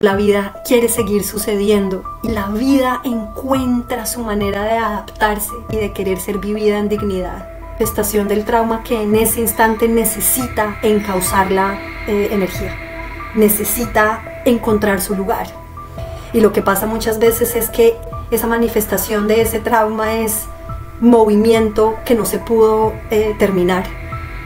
La vida quiere seguir sucediendo y la vida encuentra su manera de adaptarse y de querer ser vivida en dignidad. Estación del trauma que en ese instante necesita encauzar la eh, energía, necesita encontrar su lugar. Y lo que pasa muchas veces es que esa manifestación de ese trauma es movimiento que no se pudo eh, terminar,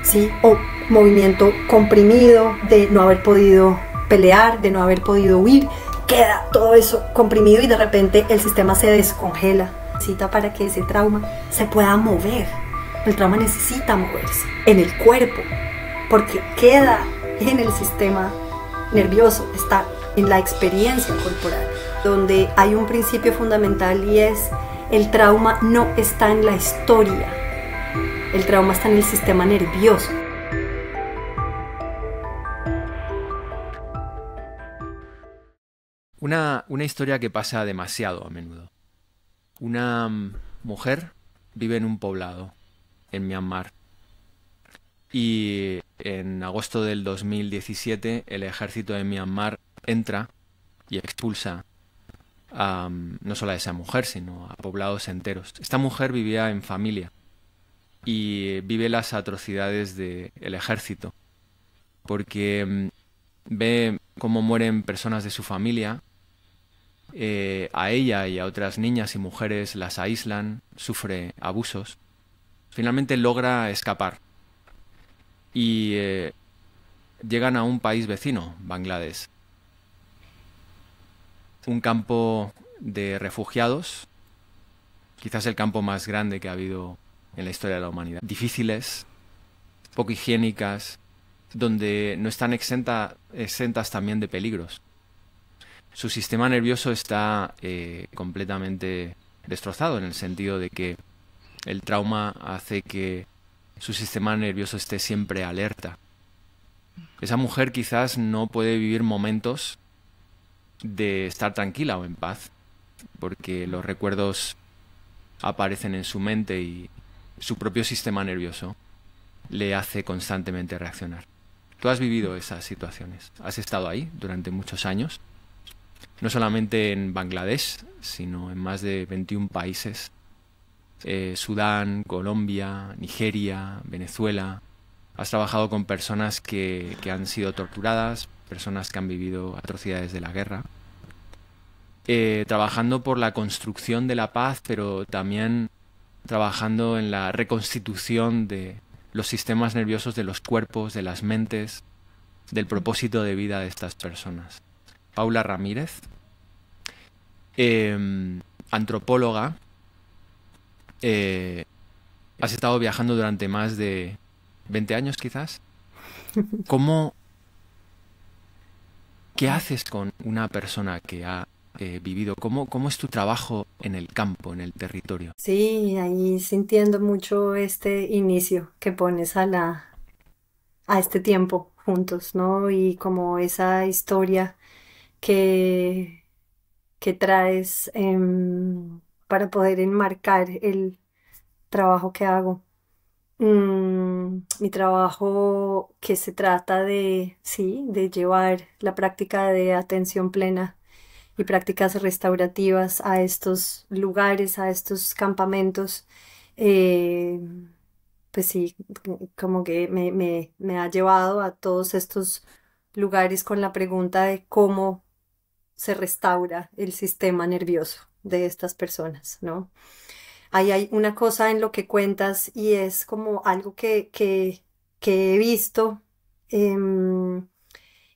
¿sí? O movimiento comprimido de no haber podido pelear, de no haber podido huir, queda todo eso comprimido y de repente el sistema se descongela. Necesita para que ese trauma se pueda mover. El trauma necesita moverse en el cuerpo porque queda en el sistema nervioso, está en la experiencia corporal, donde hay un principio fundamental y es el trauma no está en la historia, el trauma está en el sistema nervioso. Una, historia que pasa demasiado a menudo. Una mm, mujer vive en un poblado, en Myanmar. Y en agosto del 2017 el ejército de Myanmar entra y expulsa a, mm, no solo a esa mujer, sino a poblados enteros. Esta mujer vivía en familia y vive las atrocidades del ejército, porque mm, ve cómo mueren personas de su familia eh, a ella y a otras niñas y mujeres las aíslan, sufre abusos, finalmente logra escapar y eh, llegan a un país vecino, Bangladesh. Un campo de refugiados, quizás el campo más grande que ha habido en la historia de la humanidad. Difíciles, poco higiénicas, donde no están exentas también de peligros su sistema nervioso está eh, completamente destrozado en el sentido de que el trauma hace que su sistema nervioso esté siempre alerta. Esa mujer quizás no puede vivir momentos de estar tranquila o en paz, porque los recuerdos aparecen en su mente y su propio sistema nervioso le hace constantemente reaccionar. Tú has vivido esas situaciones, has estado ahí durante muchos años no solamente en Bangladesh, sino en más de 21 países. Eh, Sudán, Colombia, Nigeria, Venezuela. Has trabajado con personas que, que, han sido torturadas, personas que han vivido atrocidades de la guerra. Eh, trabajando por la construcción de la paz, pero también trabajando en la reconstitución de los sistemas nerviosos de los cuerpos, de las mentes, del propósito de vida de estas personas. Paula Ramírez, em, antropóloga. Eh, has estado viajando durante más de 20 años quizás. ¿Cómo... ¿Qué haces con una persona que ha eh, vivido? ¿Cómo, ¿Cómo es tu trabajo en el campo, en el territorio? Sí, ahí sintiendo mucho este inicio que pones a, la, a este tiempo juntos, ¿no? Y como esa historia que, traes em, para poder enmarcar el trabajo que hago. Mm, mi trabajo que se trata de, sí, de llevar la práctica de atención plena y prácticas restaurativas a estos lugares, a estos campamentos. Eh, pues sí, como que me, ha llevado a todos estos lugares con la pregunta de cómo se restaura el sistema nervioso de estas personas, ¿no? Ahí hay una cosa en lo que cuentas y es como algo que, he visto em,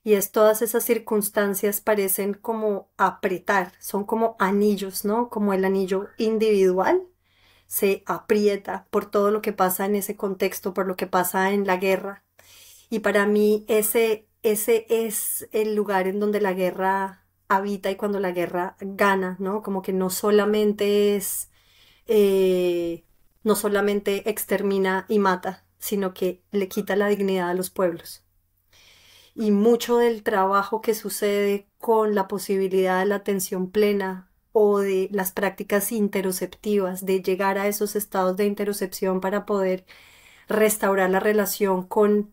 y es todas esas circunstancias parecen como apretar, son como anillos, ¿no? Como el anillo individual se aprieta por todo lo que pasa en ese contexto, por lo que pasa en la guerra. Y para mí ese, ese es el lugar en donde la guerra habita y cuando la guerra gana, ¿no? Como que no solamente es, eh, no solamente extermina y mata, sino que le quita la dignidad a los pueblos. Y mucho del trabajo que sucede con la posibilidad de la atención plena o de las prácticas interoceptivas, de llegar a esos estados de interocepción para poder restaurar la relación conmigo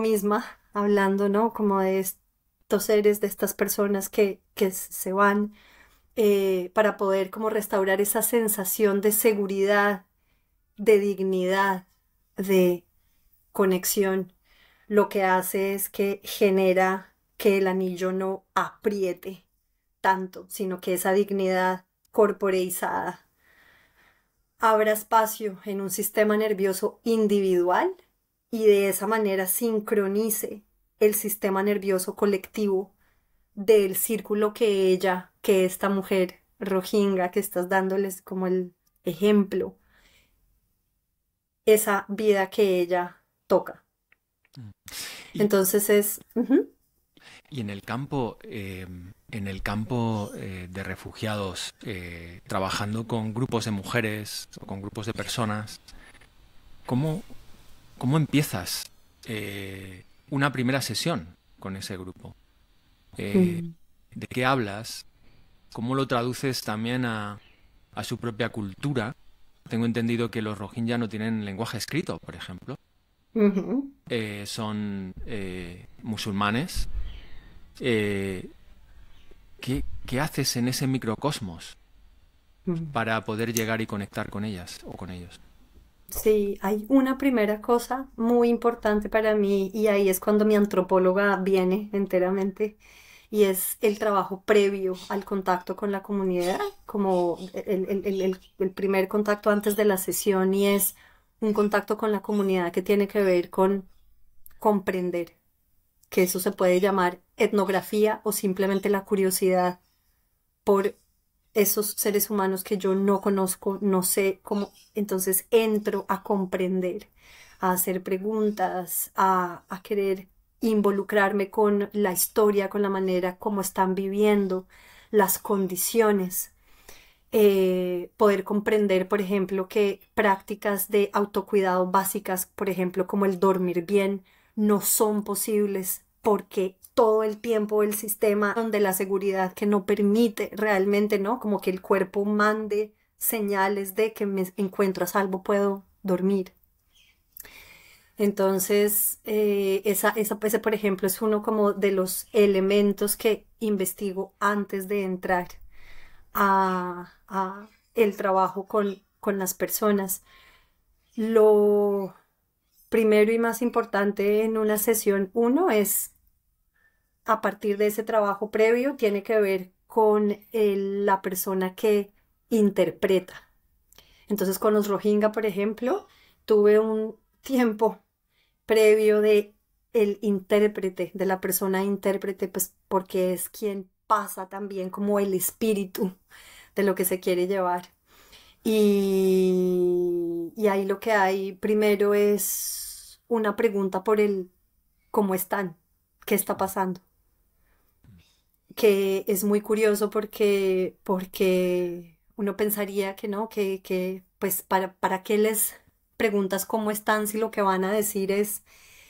misma, hablando, ¿no? Como de, seres, de estas personas que, que se van, eh, para poder como restaurar esa sensación de seguridad, de dignidad, de conexión, lo que hace es que genera que el anillo no apriete tanto, sino que esa dignidad corporeizada abra espacio en un sistema nervioso individual y de esa manera sincronice el sistema nervioso colectivo del círculo que ella, que esta mujer rohingya que estás dándoles como el ejemplo, esa vida que ella toca. Mm. Entonces es... Y en el campo, eh, en el campo eh, de refugiados, eh, trabajando con grupos de mujeres o con grupos de personas, ¿cómo, cómo empiezas? una primera sesión con ese grupo. Eh, ¿De qué hablas? ¿Cómo lo traduces también a, su propia cultura? Tengo entendido que los rohingya no tienen lenguaje escrito, por ejemplo. Eh, son eh, musulmanes. ¿qué, haces en ese microcosmos mm. para poder llegar y conectar con ellas o con ellos? Sí, hay una primera cosa muy importante para mí y ahí es cuando mi antropóloga viene enteramente y es el trabajo previo al contacto con la comunidad, como el, el, primer contacto antes de la sesión y es un contacto con la comunidad que tiene que ver con comprender, que eso se puede llamar etnografía o simplemente la curiosidad por esos seres humanos que yo no conozco, no sé cómo, entonces entro a comprender, a hacer preguntas, a, a querer involucrarme con la historia, con la manera como están viviendo, las condiciones, eh, poder comprender, por ejemplo, que prácticas de autocuidado básicas, por ejemplo, como el dormir bien, no son posibles porque todo el tiempo el sistema donde la seguridad que no permite realmente, ¿no? Como que el cuerpo mande señales de que me encuentro a salvo, puedo dormir. Entonces, eh, esa, esa, ese, por ejemplo, es uno como de los elementos que investigo antes de entrar a, a el trabajo con, con las personas. Lo, primero y más importante en una sesión uno es, a partir de ese trabajo previo, tiene que ver con la persona que interpreta. Entonces, con los Rohingya, por ejemplo, tuve un tiempo previo de el intérprete, de la persona intérprete, pues porque es quien pasa también como el espíritu de lo que se quiere llevar. y ahí lo que hay primero es una pregunta por el cómo están, qué está pasando. Que es muy curioso porque, porque uno pensaría que no, que, que pues para, para qué les preguntas cómo están si lo que van a decir es...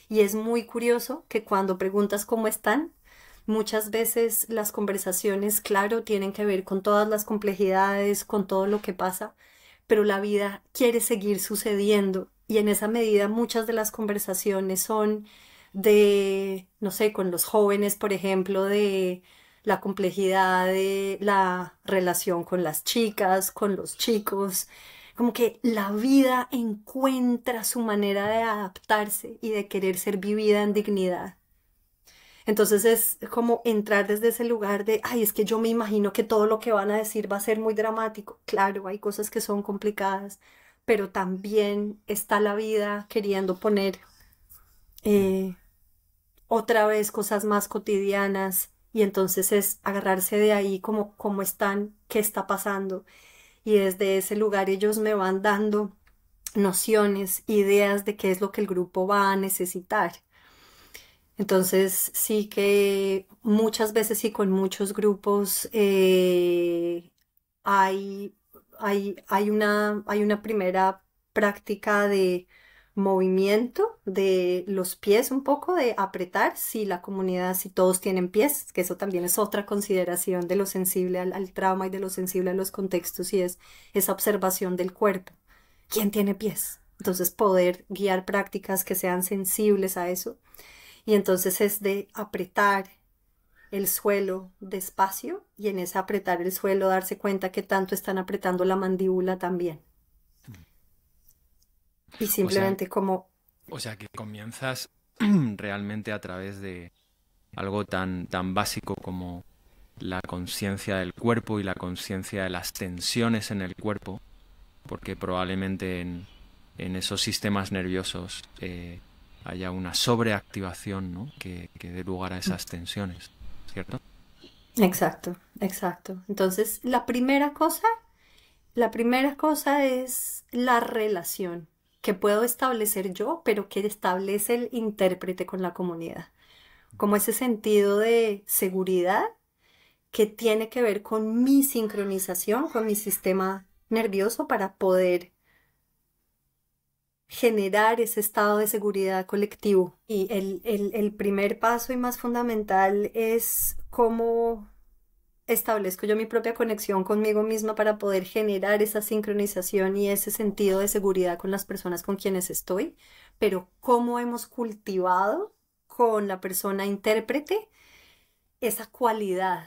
Y es muy curioso que cuando preguntas cómo están, muchas veces las conversaciones, claro, tienen que ver con todas las complejidades, con todo lo que pasa, pero la vida quiere seguir sucediendo y en esa medida muchas de las conversaciones son de, no sé, con los jóvenes, por ejemplo, de la complejidad de la relación con las chicas, con los chicos, como que la vida encuentra su manera de adaptarse y de querer ser vivida en dignidad. Entonces es como entrar desde ese lugar de, ay, es que yo me imagino que todo lo que van a decir va a ser muy dramático. Claro, hay cosas que son complicadas, pero también está la vida queriendo poner eh, otra vez cosas más cotidianas y entonces es agarrarse de ahí como, cómo están, qué está pasando. Y desde ese lugar ellos me van dando nociones, ideas de qué es lo que el grupo va a necesitar. Entonces sí que muchas veces y con muchos grupos eh, hay hay, una, primera práctica de movimiento de los pies un poco, de apretar, si la comunidad, si todos tienen pies, que eso también es otra consideración de lo sensible al, al trauma y de lo sensible a los contextos y es esa observación del cuerpo. ¿Quién tiene pies? Entonces poder guiar prácticas que sean sensibles a eso. Y entonces es de apretar el suelo despacio y en ese apretar el suelo darse cuenta que tanto están apretando la mandíbula también. Y simplemente como... O sea que comienzas realmente a través de algo tan, tan básico como la conciencia del cuerpo y la conciencia de las tensiones en el cuerpo, porque probablemente en, esos sistemas nerviosos eh, haya una sobreactivación que, que dé lugar a esas tensiones. ¿cierto? Exacto, exacto. Entonces, la primera cosa, la primera cosa es la relación que puedo establecer yo, pero que establece el intérprete con la comunidad. Como ese sentido de seguridad que tiene que ver con mi sincronización, con mi sistema nervioso para poder generar ese estado de seguridad colectivo. Y el, primer paso y más fundamental es cómo establezco yo mi propia conexión conmigo misma para poder generar esa sincronización y ese sentido de seguridad con las personas con quienes estoy, pero cómo hemos cultivado con la persona intérprete esa cualidad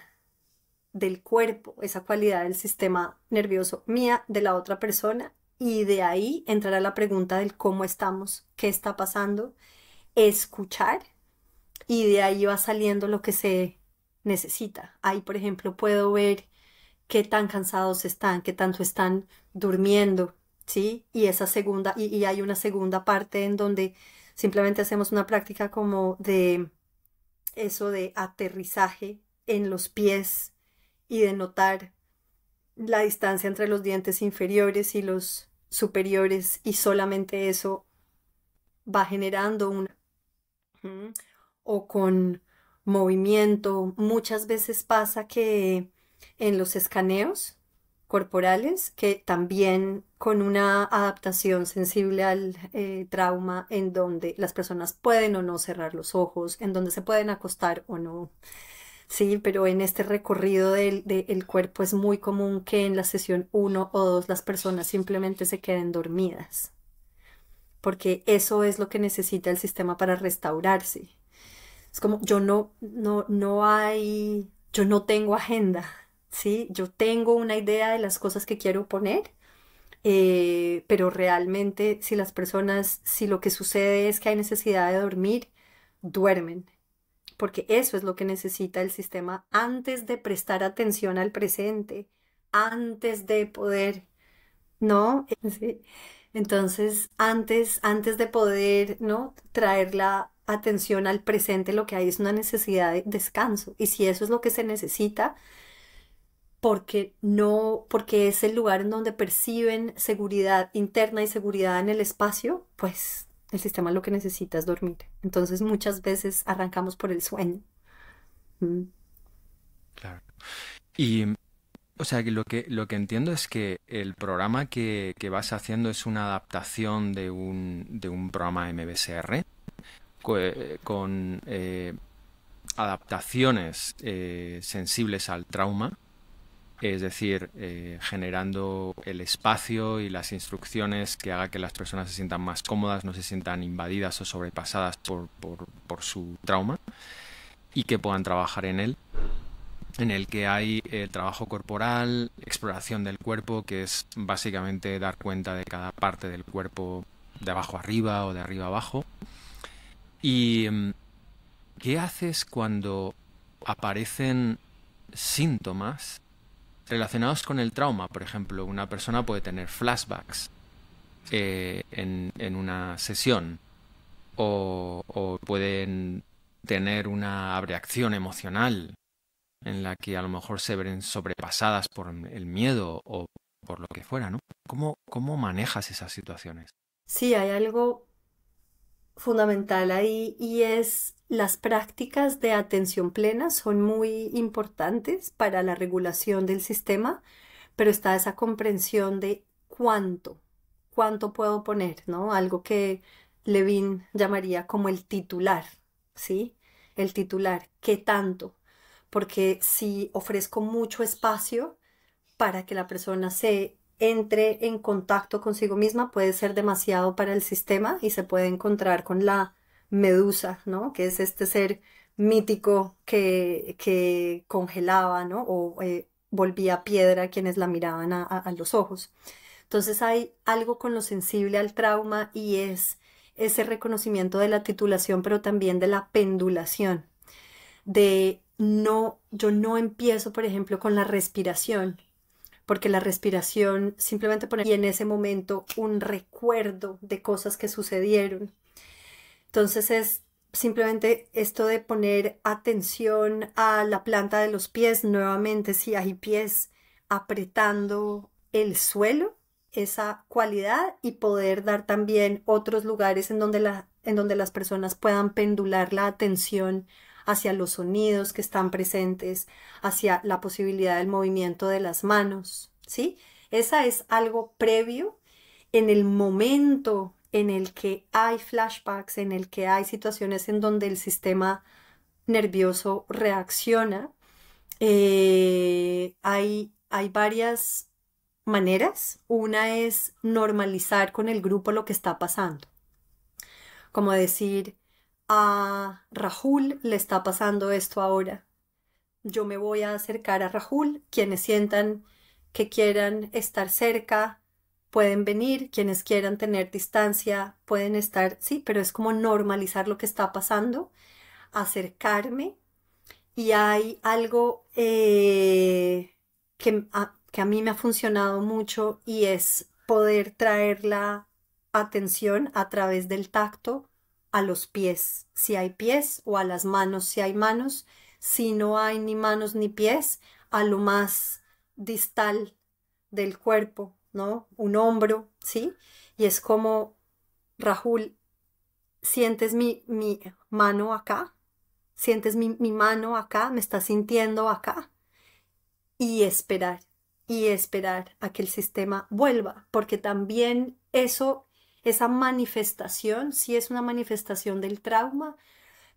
del cuerpo, esa cualidad del sistema nervioso mía, de la otra persona, y de ahí entrará la pregunta del cómo estamos, qué está pasando, escuchar y de ahí va saliendo lo que se necesita. Ahí, por ejemplo, puedo ver qué tan cansados están, qué tanto están durmiendo, ¿sí? Y esa segunda, y, y hay una segunda parte en donde simplemente hacemos una práctica como de eso de aterrizaje en los pies y de notar la distancia entre los dientes inferiores y los superiores y solamente eso va generando una... o con movimiento. Muchas veces pasa que en los escaneos corporales, que también con una adaptación sensible al eh, trauma, en donde las personas pueden o no cerrar los ojos, en donde se pueden acostar o no, ¿sí? Pero en este recorrido del cuerpo es muy común que en la sesión 1 o 2 las personas simplemente se queden dormidas, porque eso es lo que necesita el sistema para restaurarse. Es como, yo no, no, no hay, yo no tengo agenda, ¿sí? Yo tengo una idea de las cosas que quiero poner, eh, pero realmente si las personas, si lo que sucede es que hay necesidad de dormir, duermen porque eso es lo que necesita el sistema antes de prestar atención al presente, antes de poder, ¿no? Entonces, antes, antes de poder, ¿no? Traer la atención al presente, lo que hay es una necesidad de descanso. Y si eso es lo que se necesita, porque no, porque es el lugar en donde perciben seguridad interna y seguridad en el espacio, pues el sistema lo que necesita es dormir. Entonces muchas veces arrancamos por el sueño. Mm. Claro. Y, o sea, lo que, lo que entiendo es que el programa que, vas haciendo es una adaptación de un, programa MBSR eh, con eh, adaptaciones eh, sensibles al trauma es decir, eh, generando el espacio y las instrucciones que haga que las personas se sientan más cómodas, no se sientan invadidas o sobrepasadas por, su trauma y que puedan trabajar en él en el que hay el eh, trabajo corporal, exploración del cuerpo, que es básicamente dar cuenta de cada parte del cuerpo de abajo arriba o de arriba abajo. ¿Y mm, qué haces cuando aparecen síntomas relacionados con el trauma. Por ejemplo, una persona puede tener flashbacks eh, en, una sesión o, pueden tener una abreacción emocional en la que a lo mejor se ven sobrepasadas por el miedo o por lo que fuera, ¿no? ¿Cómo, cómo manejas esas situaciones? Sí, hay algo fundamental ahí y es las prácticas de atención plena son muy importantes para la regulación del sistema, pero está esa comprensión de cuánto, cuánto puedo poner, ¿no? Algo que Levin llamaría como el titular, ¿sí? El titular, ¿qué tanto? Porque si ofrezco mucho espacio para que la persona se entre en contacto consigo misma puede ser demasiado para el sistema y se puede encontrar con la medusa, ¿no? Que es este ser mítico que, que congelaba, ¿no? O eh, volvía piedra quienes la miraban a, a los ojos. Entonces hay algo con lo sensible al trauma y es ese reconocimiento de la titulación, pero también de la pendulación, de no, yo no empiezo, por ejemplo, con la respiración, porque la respiración simplemente pone y en ese momento un recuerdo de cosas que sucedieron. Entonces es simplemente esto de poner atención a la planta de los pies, nuevamente si hay pies apretando el suelo, esa cualidad y poder dar también otros lugares en donde, en donde las personas puedan pendular la atención hacia los sonidos que están presentes, hacia la posibilidad del movimiento de las manos, ¿sí? Esa es algo previo en el momento en el que hay flashbacks, en el que hay situaciones en donde el sistema nervioso reacciona. Eh, hay, hay varias maneras. Una es normalizar con el grupo lo que está pasando. Como decir, a Rahul le está pasando esto ahora. Yo me voy a acercar a Rahul, quienes sientan que quieran estar cerca, pueden venir, quienes quieran tener distancia, pueden estar, sí, pero es como normalizar lo que está pasando, acercarme. Y hay algo eh, que a mí me ha funcionado mucho y es poder traer la atención a través del tacto a los pies, si hay pies, o a las manos, si hay manos, si no hay ni manos ni pies, a lo más distal del cuerpo, ¿no? Un hombro, ¿sí? Y es como, Rahul, sientes mi, mi mano acá, sientes mi, mano acá, me estás sintiendo acá, y esperar, y esperar a que el sistema vuelva, porque también eso esa manifestación, sí es una manifestación del trauma,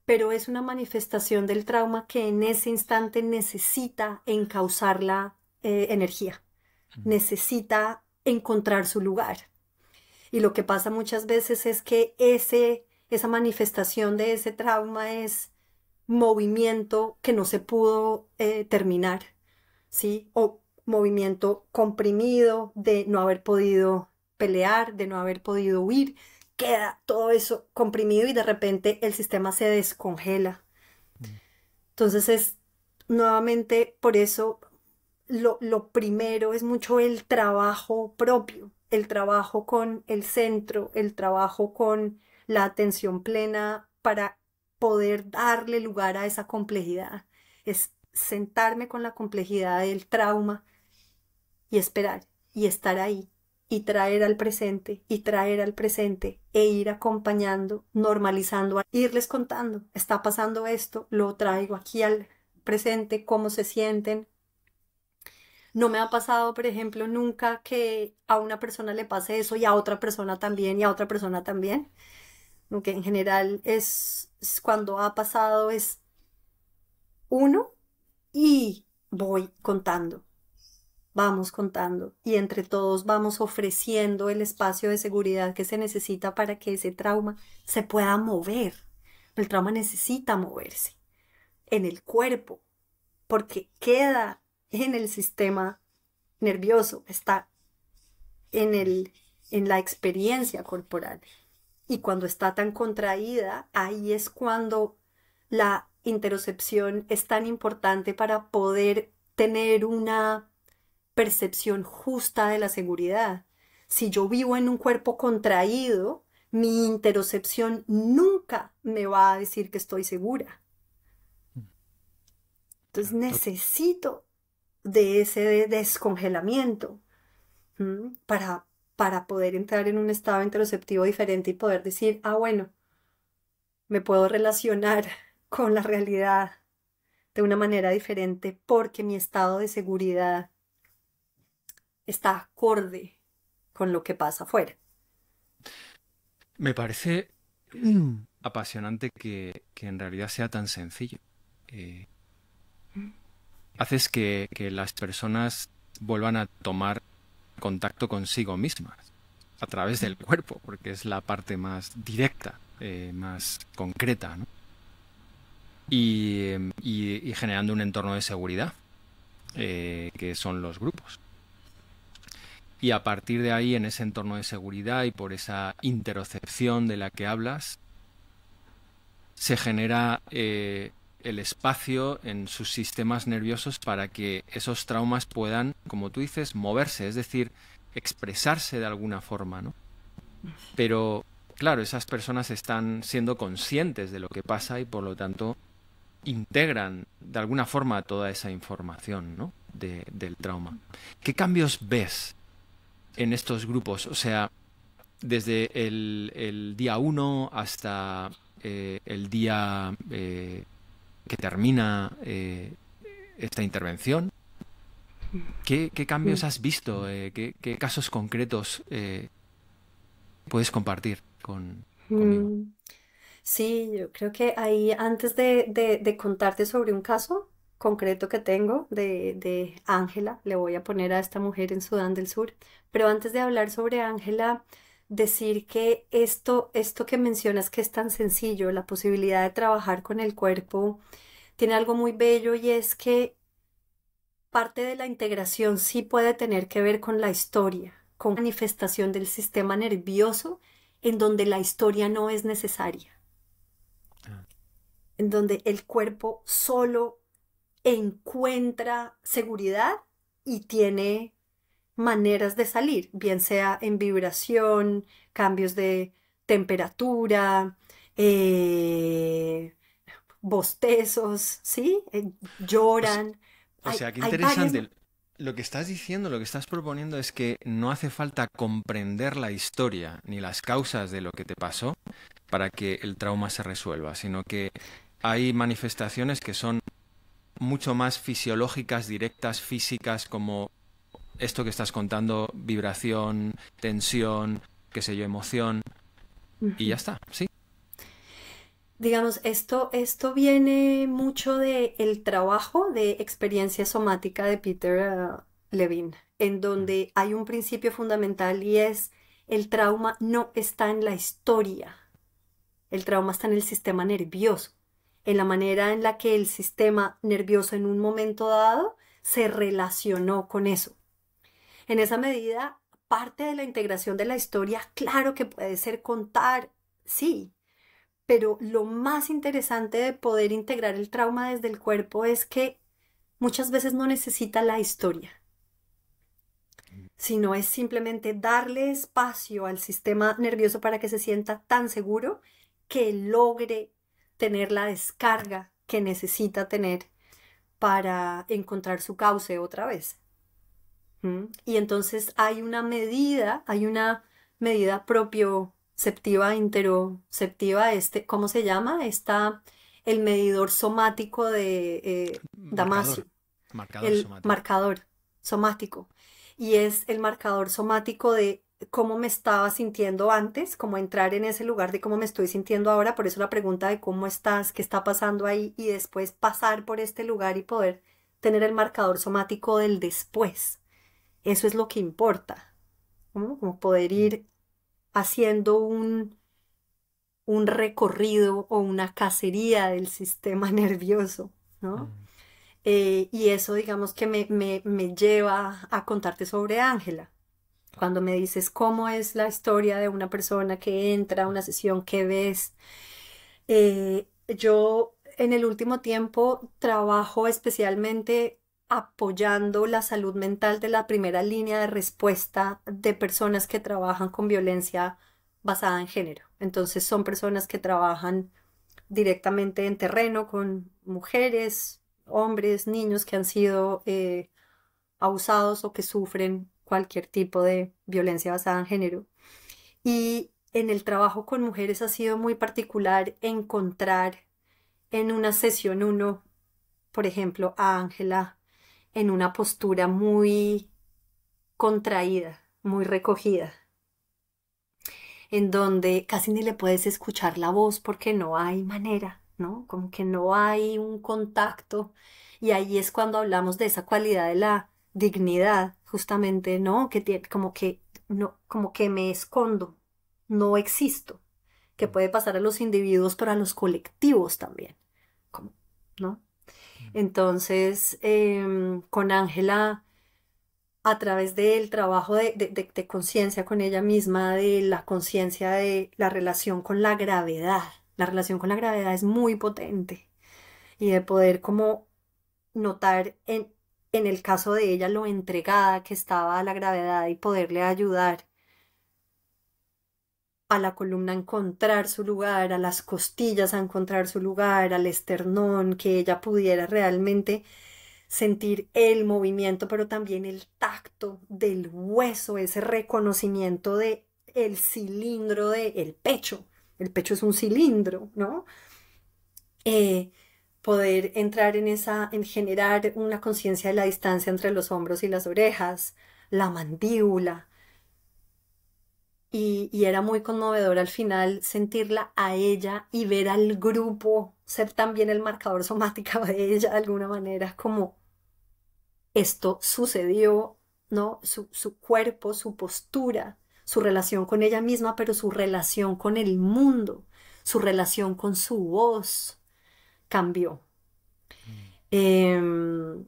pero es una manifestación del trauma que en ese instante necesita encauzar la eh, energía, necesita encontrar su lugar. Y lo que pasa muchas veces es que ese, esa manifestación de ese trauma es movimiento que no se pudo eh, terminar, ¿sí? O movimiento comprimido de no haber podido pelear, de no haber podido huir, queda todo eso comprimido y de repente el sistema se descongela. Mm. Entonces es nuevamente por eso lo, lo, primero es mucho el trabajo propio, el trabajo con el centro, el trabajo con la atención plena para poder darle lugar a esa complejidad. Es sentarme con la complejidad del trauma y esperar y estar ahí y traer al presente y traer al presente e ir acompañando, normalizando, irles contando, está pasando esto, lo traigo aquí al presente, cómo se sienten. No me ha pasado, por ejemplo, nunca que a una persona le pase eso y a otra persona también y a otra persona también. Aunque en general es cuando ha pasado es uno y voy contando vamos contando y entre todos vamos ofreciendo el espacio de seguridad que se necesita para que ese trauma se pueda mover. El trauma necesita moverse en el cuerpo porque queda en el sistema nervioso, está en, el, en la experiencia corporal. Y cuando está tan contraída, ahí es cuando la interocepción es tan importante para poder tener una percepción justa de la seguridad. Si yo vivo en un cuerpo contraído, mi interocepción nunca me va a decir que estoy segura. Entonces necesito de ese descongelamiento para, para poder entrar en un estado interoceptivo diferente y poder decir, ah, bueno, me puedo relacionar con la realidad de una manera diferente porque mi estado de seguridad está acorde con lo que pasa afuera. Me parece apasionante que, en realidad sea tan sencillo. Eh, haces que, las personas vuelvan a tomar contacto consigo mismas a través del cuerpo, porque es la parte más directa, eh, más concreta, ¿no? y, generando un entorno de seguridad, eh, que son los grupos y a partir de ahí, en ese entorno de seguridad y por esa interocepción de la que hablas, se genera eh, el espacio en sus sistemas nerviosos para que esos traumas puedan, como tú dices, moverse, es decir, expresarse de alguna forma, Pero, claro, esas personas están siendo conscientes de lo que pasa y por lo tanto integran de alguna forma toda esa información del trauma. ¿Qué cambios ves en estos grupos. O sea, desde el, día 1 hasta el día eh, eh, que termina eh, esta intervención, ¿qué, cambios has visto? ¿qué, casos concretos puedes compartir con, conmigo? Mm, sí, yo creo que ahí antes de, contarte sobre un caso concreto que tengo de Ángela, le voy a poner a esta mujer en Sudán del Sur, pero antes de hablar sobre Ángela, decir que esto, esto que mencionas que es tan sencillo, la posibilidad de trabajar con el cuerpo, tiene algo muy bello y es que parte de la integración sí puede tener que ver con la historia, con manifestación del sistema nervioso en donde la historia no es necesaria, ah. en donde el cuerpo solo encuentra seguridad y tiene maneras de salir, bien sea en vibración, cambios de temperatura, eh, bostezos, ¿sí? Eh, lloran. O sea, qué interesante. Lo que estás diciendo, lo que estás proponiendo es que no hace falta comprender la historia ni las causas de lo que te pasó para que el trauma se resuelva, sino que hay manifestaciones que son mucho más fisiológicas, directas, físicas, como esto que estás contando, vibración, tensión, qué sé yo, emoción, y ya está, sí. Digamos, esto, esto viene mucho del el trabajo de experiencia somática de Peter eh, Levine, en donde hay un principio fundamental y es el trauma no está en la historia, el trauma está en el sistema nervioso, en la manera en la que el sistema nervioso en un momento dado se relacionó con eso. En esa medida, parte de la integración de la historia, claro que puede ser contar, sí, pero lo más interesante de poder integrar el trauma desde el cuerpo es que muchas veces no necesita la historia, sino es simplemente darle espacio al sistema nervioso para que se sienta tan seguro que logre tener la descarga que necesita tener para encontrar su cauce otra vez. Y entonces hay una medida, hay una medida propioceptiva, interoceptiva, este, ¿cómo se llama? Está el medidor somático de eh, Damasio. Marcador el somático. marcador somático. Y es el marcador somático de cómo me estaba sintiendo antes, cómo entrar en ese lugar de cómo me estoy sintiendo ahora, por eso la pregunta de cómo estás, qué está pasando ahí y después pasar por este lugar y poder tener el marcador somático del después. Eso es lo que importa. Como poder mm. ir haciendo un, un recorrido o una cacería del sistema nervioso, ¿no? Mm. Eh, y eso, digamos, que me, lleva a contarte sobre Ángela. Cuando me dices cómo es la historia de una persona que entra a una sesión, qué ves. Eh, yo en el último tiempo trabajo especialmente apoyando la salud mental de la primera línea de respuesta de personas que trabajan con violencia basada en género. Entonces son personas que trabajan directamente en terreno con mujeres, hombres, niños que han sido eh, abusados o que sufren cualquier tipo de violencia basada en género. Y en el trabajo con mujeres ha sido muy particular encontrar en una sesión uno, por ejemplo, a Ángela en una postura muy contraída, muy recogida, en donde casi ni le puedes escuchar la voz porque no hay manera, ¿no? Como que no hay un contacto. Y ahí es cuando hablamos de esa cualidad de la dignidad, justamente, ¿no? Que como que no, como que me escondo, no existo, que puede pasar a los individuos, pero a los colectivos también, ¿no? Entonces, em, con Ángela, a través del trabajo de, conciencia con ella misma, de la conciencia de la relación con la gravedad, la relación con la gravedad es muy potente y de poder como notar en, en el caso de ella lo entregada que estaba a la gravedad y poderle ayudar a la columna a encontrar su lugar, a las costillas a encontrar su lugar, al esternón, que ella pudiera realmente sentir el movimiento, pero también el tacto del hueso, ese reconocimiento de el cilindro del pecho. El pecho es un cilindro, ¿no? Eh, poder entrar en esa, en generar una conciencia de la distancia entre los hombros y las orejas, la mandíbula, y, era muy conmovedor al final sentirla a ella y ver al grupo ser también el marcador somático de ella de alguna manera, como esto sucedió, ¿no? Su, cuerpo, su postura, su relación con ella misma, pero su relación con el mundo, su relación con su voz cambió. Mm. Em,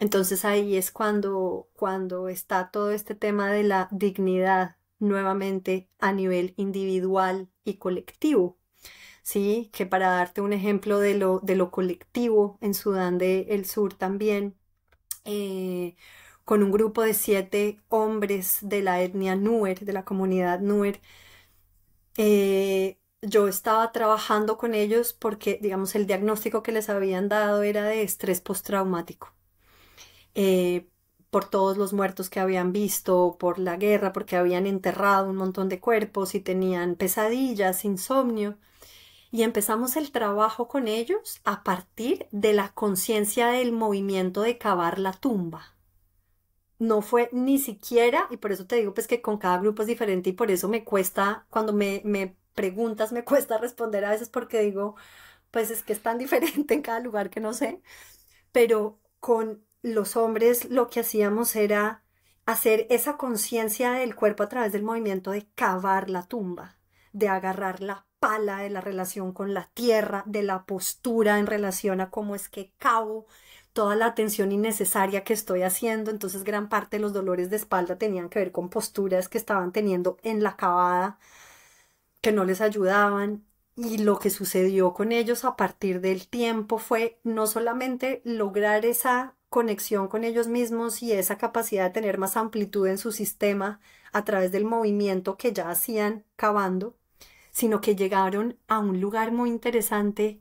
entonces ahí es cuando, cuando está todo este tema de la dignidad nuevamente a nivel individual y colectivo. Sí, que para darte un ejemplo de lo, de lo colectivo en Sudán del Sur también, eh, con un grupo de siete hombres de la etnia Nuer, de la comunidad Nuer, eh, yo estaba trabajando con ellos porque, digamos, el diagnóstico que les habían dado era de estrés postraumático. Eh, por todos los muertos que habían visto, por la guerra, porque habían enterrado un montón de cuerpos y tenían pesadillas, insomnio. Y empezamos el trabajo con ellos a partir de la conciencia del movimiento de cavar la tumba. No fue ni siquiera, y por eso te digo pues que con cada grupo es diferente y por eso me cuesta, cuando me, me preguntas me cuesta responder a veces porque digo, pues es que es tan diferente en cada lugar que no sé, pero con los hombres lo que hacíamos era hacer esa conciencia del cuerpo a través del movimiento de cavar la tumba, de agarrar la pala de la relación con la tierra, de la postura en relación a cómo es que cavo toda la atención innecesaria que estoy haciendo. Entonces gran parte de los dolores de espalda tenían que ver con posturas que estaban teniendo en la cavada que no les ayudaban. Y lo que sucedió con ellos a partir del tiempo fue no solamente lograr esa conexión con ellos mismos y esa capacidad de tener más amplitud en su sistema a través del movimiento que ya hacían cavando, sino que llegaron a un lugar muy interesante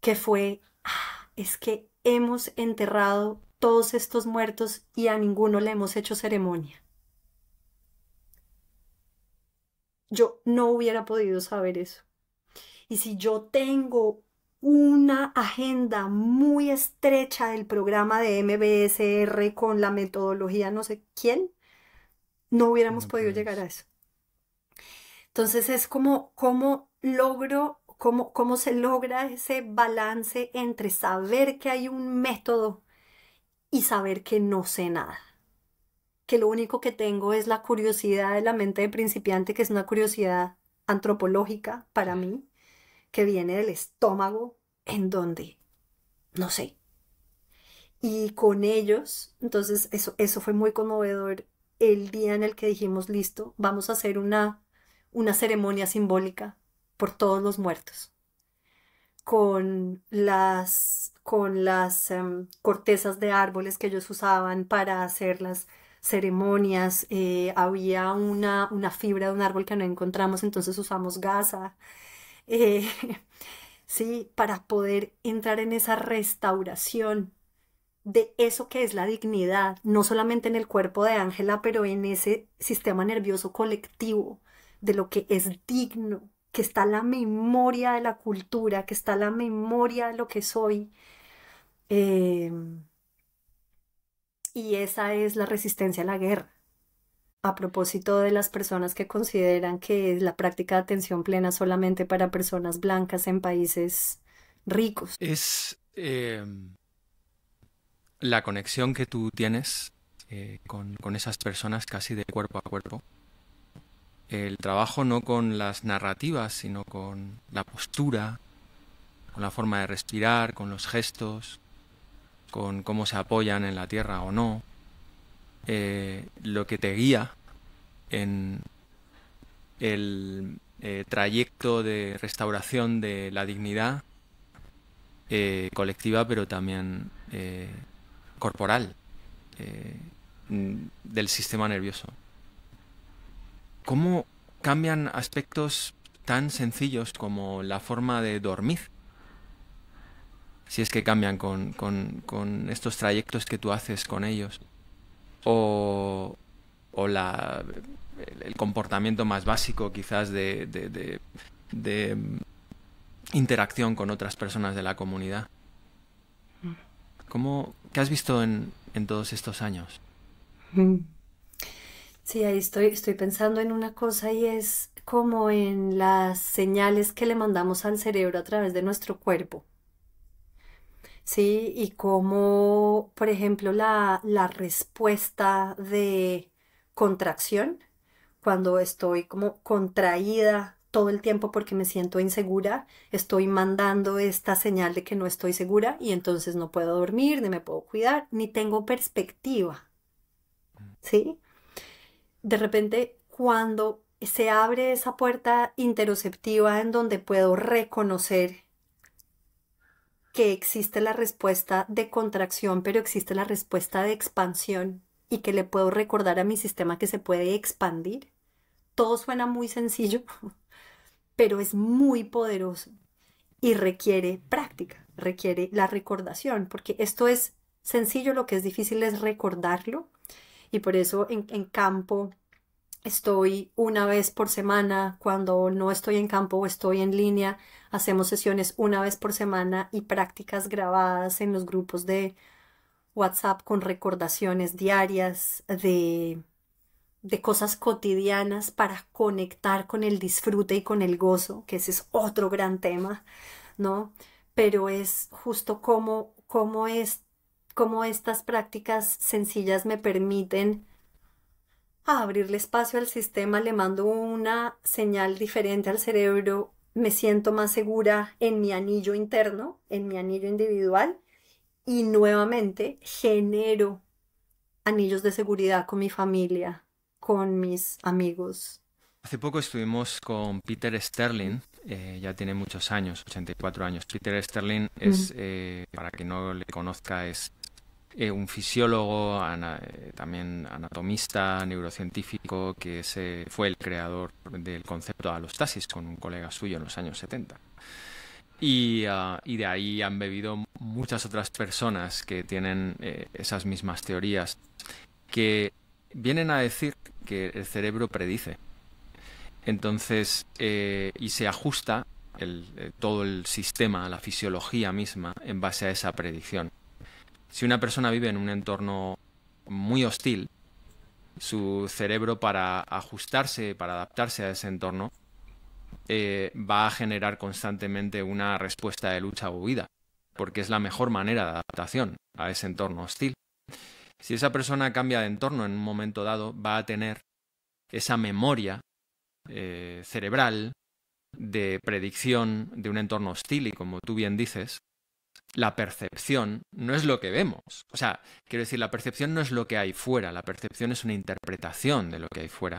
que fue, ah, es que hemos enterrado todos estos muertos y a ninguno le hemos hecho ceremonia. Yo no hubiera podido saber eso. Y si yo tengo una agenda muy estrecha del programa de MBSR con la metodología no sé quién, no hubiéramos podido llegar a eso. Entonces es como, ¿cómo logro, cómo se logra ese balance entre saber que hay un método y saber que no sé nada? Que lo único que tengo es la curiosidad de la mente de principiante, que es una curiosidad antropológica para mí, que viene del estómago, en donde, no sé. Y con ellos, entonces eso, eso fue muy conmovedor el día en el que dijimos, listo, vamos a hacer una, una ceremonia simbólica por todos los muertos, con las, con las em, cortezas de árboles que ellos usaban para hacer las ceremonias, eh, había una, una fibra de un árbol que no encontramos, entonces usamos gasa, eh, ¿sí? Para poder entrar en esa restauración de eso que es la dignidad, no solamente en el cuerpo de Ángela, pero en ese sistema nervioso colectivo, de lo que es digno, que está la memoria de la cultura, que está la memoria de lo que soy. Eh, y esa es la resistencia a la guerra a propósito de las personas que consideran que la práctica de atención plena solamente para personas blancas en países ricos. Es em, la conexión que tú tienes eh, con, esas personas casi de cuerpo a cuerpo. El trabajo no con las narrativas, sino con la postura, con la forma de respirar, con los gestos, con cómo se apoyan en la tierra o no, eh, lo que te guía en el eh, trayecto de restauración de la dignidad eh, colectiva, pero también corporal del sistema nervioso. ¿Cómo cambian aspectos tan sencillos como la forma de dormir? Si es que cambian con estos trayectos que tú haces con ellos o, la, el comportamiento más básico quizás de, de, interacción con otras personas de la comunidad. ¿Qué has visto en, en, todos estos años? Sí, ahí estoy, estoy pensando en una cosa y es como en las señales que le mandamos al cerebro a través de nuestro cuerpo. ¿sí? Y como por ejemplo, la, la respuesta de contracción, cuando estoy como contraída todo el tiempo porque me siento insegura, estoy mandando esta señal de que no estoy segura y entonces no puedo dormir, ni me puedo cuidar, ni tengo perspectiva. ¿Sí? De repente, cuando se abre esa puerta interoceptiva en donde puedo reconocer que existe la respuesta de contracción, pero existe la respuesta de expansión y que le puedo recordar a mi sistema que se puede expandir. Todo suena muy sencillo, pero es muy poderoso y requiere práctica, requiere la recordación, porque esto es sencillo, lo que es difícil es recordarlo y por eso en, campo Estoy una vez por semana, cuando no estoy en campo o estoy en línea, hacemos sesiones una vez por semana y prácticas grabadas en los grupos de WhatsApp con recordaciones diarias de, cosas cotidianas para conectar con el disfrute y con el gozo, que ese es otro gran tema, ¿no? Pero es justo como cómo, es, cómo estas prácticas sencillas me permiten a abrirle espacio al sistema, le mando una señal diferente al cerebro, me siento más segura en mi anillo interno, en mi anillo individual y nuevamente genero anillos de seguridad con mi familia, con mis amigos. Hace poco estuvimos con Peter Sterling, eh, ya tiene muchos años, 84 años. Peter Sterling es, eh, para que no le conozca, es eh, un fisiólogo, eh, también anatomista, neurocientífico, que se, fue el creador del concepto de alostasis con un colega suyo en los años 70. Ah, y, de ahí han bebido muchas otras personas que tienen eh, esas mismas teorías que vienen a decir que el cerebro predice. Entonces, y se ajusta todo el sistema, la fisiología misma, en base a esa predicción. Si una persona vive en un entorno muy hostil, su cerebro para ajustarse, para adaptarse a ese entorno, eh, va a generar constantemente una respuesta de lucha o huida, porque es la mejor manera de adaptación a ese entorno hostil. Si esa persona cambia de entorno en un momento dado, va a tener esa memoria eh, cerebral de predicción de un entorno hostil y, como tú bien dices, la percepción no es lo que vemos. O sea, quiero decir, la percepción no es lo que hay fuera, la percepción es una interpretación de lo que hay fuera,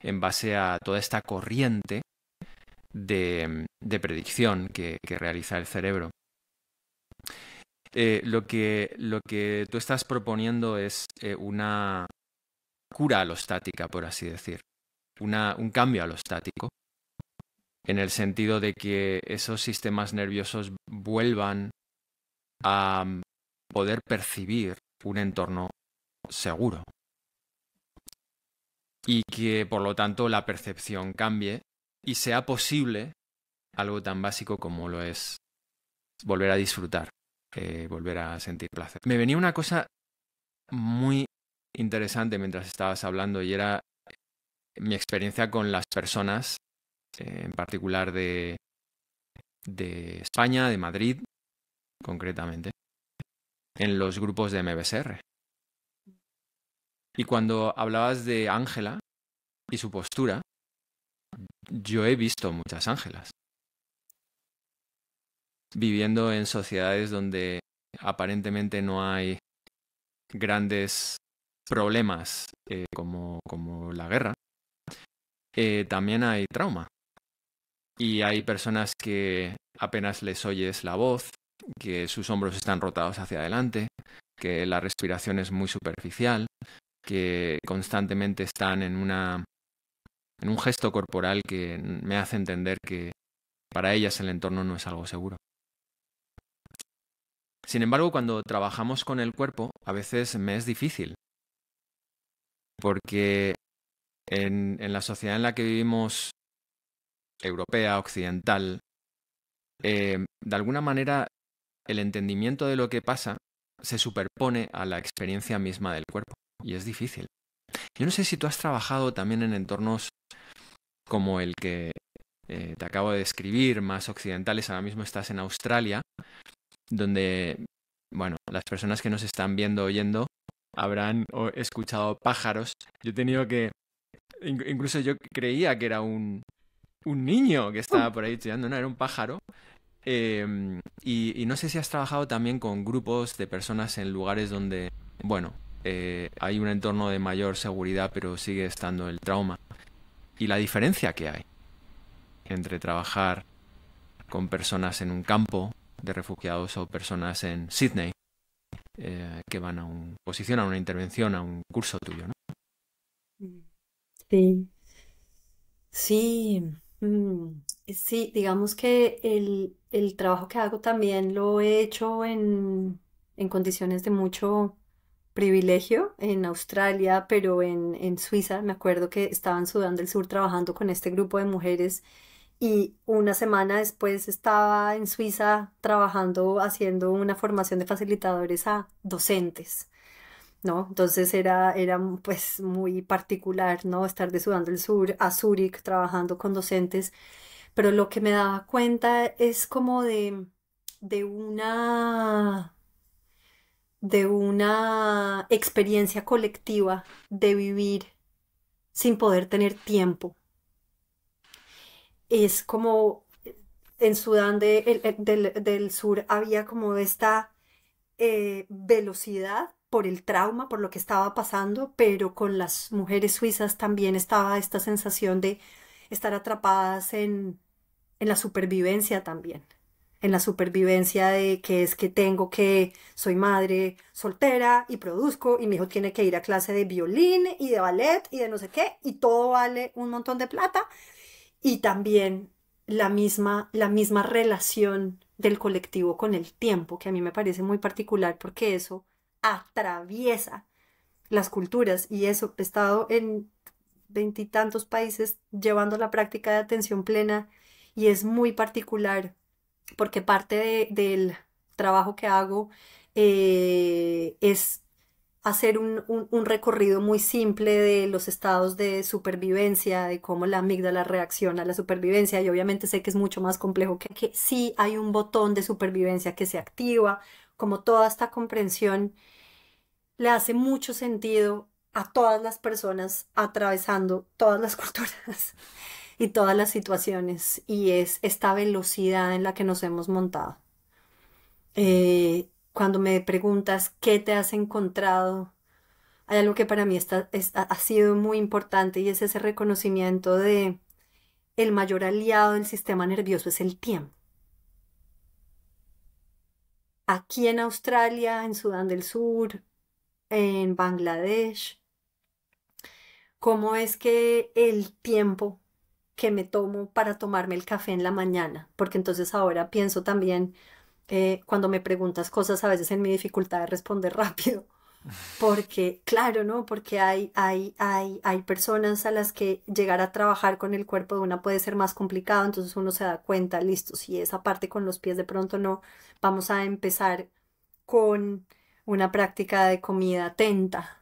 en base a toda esta corriente de, predicción que, realiza el cerebro. Eh, lo, que, lo, que, tú estás proponiendo es eh, una cura alostática, por así decir, un cambio alostático, en el sentido de que esos sistemas nerviosos vuelvan a mm, poder percibir un entorno seguro. Y que, por lo tanto, la percepción cambie y sea posible algo tan básico como lo es volver a disfrutar, eh, volver a sentir placer. Me venía una cosa muy interesante mientras estabas hablando y era mi experiencia con las personas, eh, en particular de, de España, de Madrid, concretamente, en los grupos de MBSR. Y cuando hablabas de Ángela y su postura, yo he visto muchas Ángelas viviendo en sociedades donde aparentemente no hay grandes problemas eh, como, la guerra, eh, también hay trauma. Y hay personas que apenas les oyes la voz, que sus hombros están rotados hacia adelante, que la respiración es muy superficial, que constantemente están en una en un gesto corporal que me hace entender que para ellas el entorno no es algo seguro. Sin embargo, cuando trabajamos con el cuerpo, a veces me es difícil, porque en, la sociedad en la que vivimos, europea, occidental, eh, de alguna manera el entendimiento de lo que pasa se superpone a la experiencia misma del cuerpo. Y es difícil. Yo no sé si tú has trabajado también en entornos como el que eh, te acabo de describir, más occidentales. Ahora mismo estás en Australia, donde, bueno, las personas que nos están viendo, oyendo, habrán escuchado pájaros. Yo he tenido que... Incluso yo creía que era un, un niño que estaba uh. por ahí chillando, no, era un pájaro. Em, y, no sé si has trabajado también con grupos de personas en lugares donde, bueno, eh, hay un entorno de mayor seguridad, pero sigue estando el trauma. Y la diferencia que hay entre trabajar con personas en un campo de refugiados o personas en Sydney eh, que van a una posición, a una intervención, a un curso tuyo, ¿no? Sí. Sí. Mm, Sí, digamos que el, trabajo que hago también lo he hecho en, condiciones de mucho privilegio en Australia, pero en, en, Suiza. Me acuerdo que estaba en Sudán del Sur trabajando con este grupo de mujeres y una semana después estaba en Suiza trabajando, haciendo una formación de facilitadores a docentes. ¿no? Entonces era, era pues muy particular, ¿no? Estar de Sudán del Sur a Zúrich trabajando con docentes pero lo que me daba cuenta es como de, una de una experiencia colectiva de vivir sin poder tener tiempo. Es como eh, en Sudán del, sur había como esta eh, velocidad por el trauma, por lo que estaba pasando, pero con las mujeres suizas también estaba esta sensación de estar atrapadas en, en la supervivencia también. En la supervivencia de que es que tengo que, soy madre soltera y produzco y mi hijo tiene que ir a clase de violín y de ballet y de no sé qué y todo vale un montón de plata. Y también la misma, la misma relación del colectivo con el tiempo, que a mí me parece muy particular porque eso atraviesa las culturas y eso he estado en veintitantos países llevando la práctica de atención plena y es muy particular porque parte del trabajo que hago eh, es hacer un, recorrido muy simple de los estados de supervivencia, de cómo la amígdala reacciona a la supervivencia, y obviamente sé que es mucho más complejo que, si hay un botón de supervivencia que se activa, como toda esta comprensión le hace mucho sentido a todas las personas atravesando todas las culturas y todas las situaciones y es esta velocidad en la que nos hemos montado. Eh, cuando me preguntas qué te has encontrado, hay algo que para mí ha sido muy importante y es ese reconocimiento de el mayor aliado del sistema nervioso es el tiempo. Aquí en Australia, en Sudán del Sur, en Bangladesh, cómo es que el tiempo que me tomo para tomarme el café en la mañana, porque entonces ahora pienso también, eh, cuando me preguntas cosas, a veces en mi dificultad de responder rápido, porque, claro, ¿no? Porque hay, hay, hay, hay personas a las que llegar a trabajar con el cuerpo de una puede ser más complicado, entonces uno se da cuenta, listo, si esa parte con los pies de pronto no, vamos a empezar con una práctica de comida atenta,